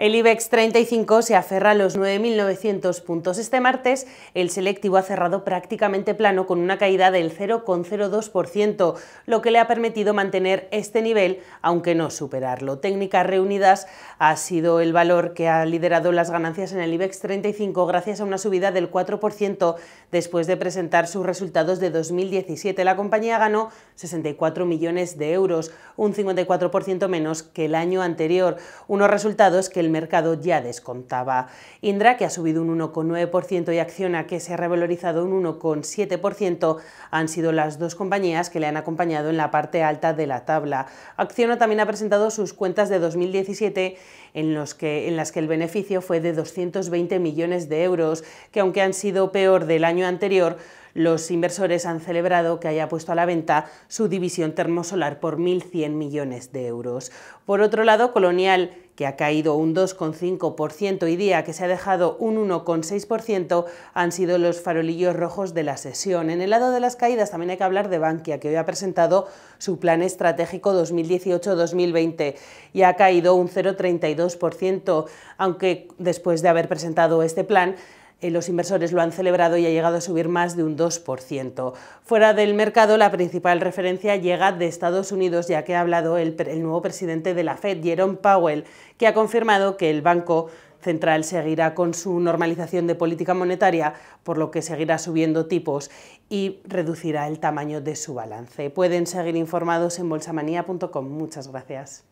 El IBEX 35 se aferra a los 9.900 puntos. Este martes el selectivo ha cerrado prácticamente plano con una caída del 0,02%, lo que le ha permitido mantener este nivel, aunque no superarlo. Técnicas reunidas ha sido el valor que ha liderado las ganancias en el IBEX 35 gracias a una subida del 4% después de presentar sus resultados de 2017. La compañía ganó 64 millones de euros, un 54% menos que el año anterior, unos resultados que mercado ya descontaba. Indra, que ha subido un 1,9% y Acciona, que se ha revalorizado un 1,7%, han sido las dos compañías que le han acompañado en la parte alta de la tabla. Acciona también ha presentado sus cuentas de 2017 en, en las que el beneficio fue de 220 millones de euros, que aunque han sido peor del año anterior, los inversores han celebrado que haya puesto a la venta su división termosolar por 1.100 millones de euros. Por otro lado, Colonial que ha caído un 2,5% y día que se ha dejado un 1,6%, han sido los farolillos rojos de la sesión. En el lado de las caídas también hay que hablar de Bankia, que hoy ha presentado su plan estratégico 2018-2020 y ha caído un 0,32%, aunque después de haber presentado este plan, eh, los inversores lo han celebrado y ha llegado a subir más de un 2%. Fuera del mercado, la principal referencia llega de Estados Unidos, ya que ha hablado el, nuevo presidente de la Fed, Jerome Powell, que ha confirmado que el banco central seguirá con su normalización de política monetaria, por lo que seguirá subiendo tipos y reducirá el tamaño de su balance. Pueden seguir informados en bolsamanía.com. Muchas gracias.